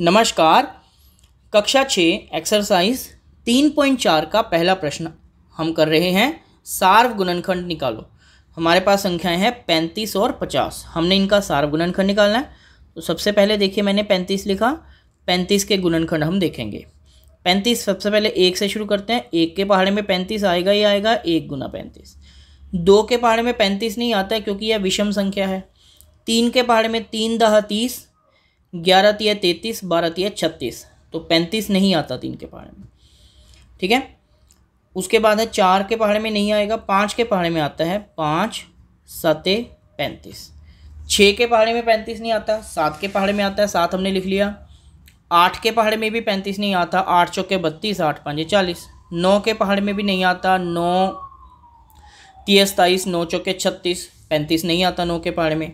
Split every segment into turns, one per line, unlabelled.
नमस्कार कक्षा छः एक्सरसाइज तीन पॉइंट चार का पहला प्रश्न हम कर रहे हैं सार्व गुणनखंड निकालो हमारे पास संख्याएं हैं पैंतीस और पचास हमने इनका सार्व गुणनखंड निकालना है तो सबसे पहले देखिए मैंने पैंतीस लिखा पैंतीस के गुणनखंड हम देखेंगे पैंतीस सबसे पहले एक से शुरू करते हैं एक के पहाड़े में पैंतीस आएगा ही आएगा एक गुना पैंतीस दो के पहाड़े में पैंतीस नहीं आता है क्योंकि यह विषम संख्या है तीन के पहाड़े में तीन दहा तीस ग्यारह तिया तैंतीस बारह तिया छत्तीस तो पैंतीस नहीं आता तीन के पहाड़े में ठीक है उसके बाद है चार के पहाड़े में नहीं आएगा पाँच के पहाड़े में आता है पाँच सते पैंतीस छः के पहाड़े में पैंतीस नहीं आता सात के पहाड़े में आता है सात हमने लिख लिया आठ के पहाड़े में भी पैंतीस नहीं आता आठ चौके बत्तीस आठ पाँच चालीस नौ के पहाड़े में भी नहीं आता नौ तीस सताईस नौ चौके छत्तीस पैंतीस नहीं आता नौ के पहाड़े में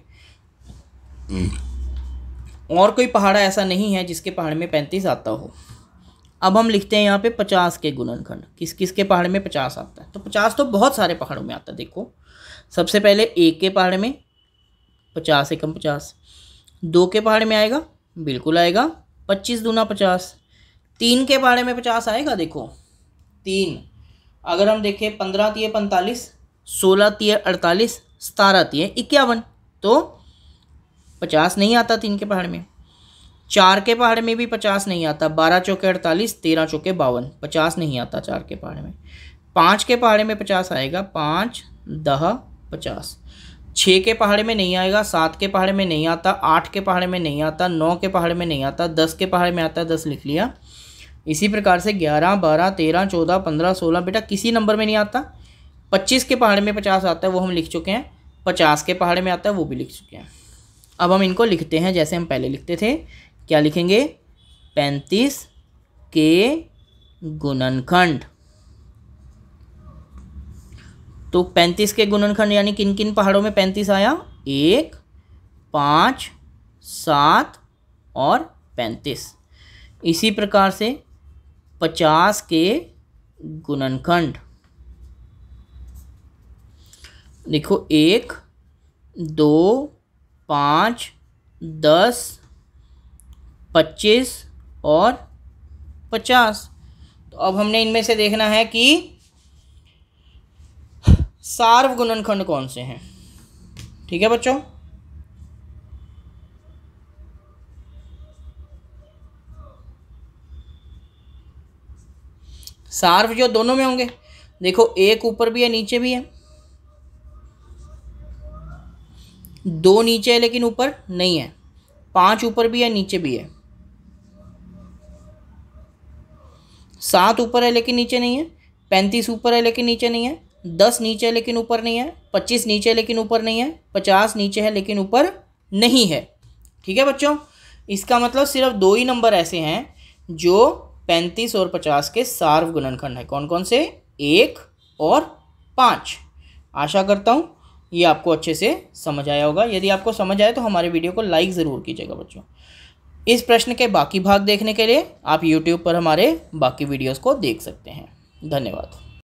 हम्म। और कोई पहाड़ा ऐसा नहीं है जिसके पहाड़ में पैंतीस आता हो अब हम लिखते हैं यहाँ पे पचास के गुणनखंड किस किस के पहाड़ में पचास आता है तो पचास तो बहुत सारे पहाड़ों में आता है देखो सबसे पहले एक के पहाड़ में पचास एकम पचास दो के पहाड़ में आएगा बिल्कुल आएगा पच्चीस दूना पचास तीन के पहाड़े में पचास आएगा देखो तीन अगर हम देखें पंद्रह तीय पैंतालीस सोलह तीय अड़तालीस सतारह तीय इक्यावन तो पचास नहीं आता तीन के पहाड़ में चार के पहाड़ में भी पचास नहीं आता बारह चौके अड़तालीस तेरह चौके बावन पचास नहीं आता चार के पहाड़ में पाँच के पहाड़े में पचास आएगा पाँच दह पचास छः के पहाड़े में नहीं आएगा सात के पहाड़े में नहीं आता आठ के पहाड़े में नहीं आता नौ के पहाड़े में नहीं आता दस के पहाड़े में आता है दस लिख लिया इसी प्रकार से ग्यारह बारह तेरह चौदह पंद्रह सोलह बेटा किसी नंबर में नहीं आता पच्चीस के पहाड़े में पचास आता है वो हम लिख चुके हैं पचास के पहाड़े में आता है वो भी लिख चुके हैं अब हम इनको लिखते हैं जैसे हम पहले लिखते थे क्या लिखेंगे पैंतीस के गुणनखंड तो पैंतीस के गुणनखंड यानी किन किन पहाड़ों में पैंतीस आया एक पाँच सात और पैंतीस इसी प्रकार से पचास के गुणनखंड देखो एक दो पाँच दस पच्चीस और पचास तो अब हमने इनमें से देखना है कि सार्व गुणनखंड कौन से हैं ठीक है बच्चों सार्व जो दोनों में होंगे देखो एक ऊपर भी है नीचे भी है दो नीचे है लेकिन ऊपर नहीं है पाँच ऊपर भी है नीचे भी है सात ऊपर है लेकिन नीचे नहीं है पैंतीस ऊपर है लेकिन नीचे नहीं है दस नीचे है लेकिन ऊपर नहीं है पच्चीस नीचे है लेकिन ऊपर नहीं है पचास नीचे है लेकिन ऊपर नहीं है ठीक है बच्चों इसका मतलब सिर्फ दो ही नंबर ऐसे हैं जो पैंतीस और पचास के सार्व गुणनखंड है कौन कौन से एक और पाँच आशा करता हूँ ये आपको अच्छे से समझ आया होगा यदि आपको समझ आए तो हमारे वीडियो को लाइक ज़रूर कीजिएगा बच्चों इस प्रश्न के बाकी भाग देखने के लिए आप यूट्यूब पर हमारे बाकी वीडियोज़ को देख सकते हैं धन्यवाद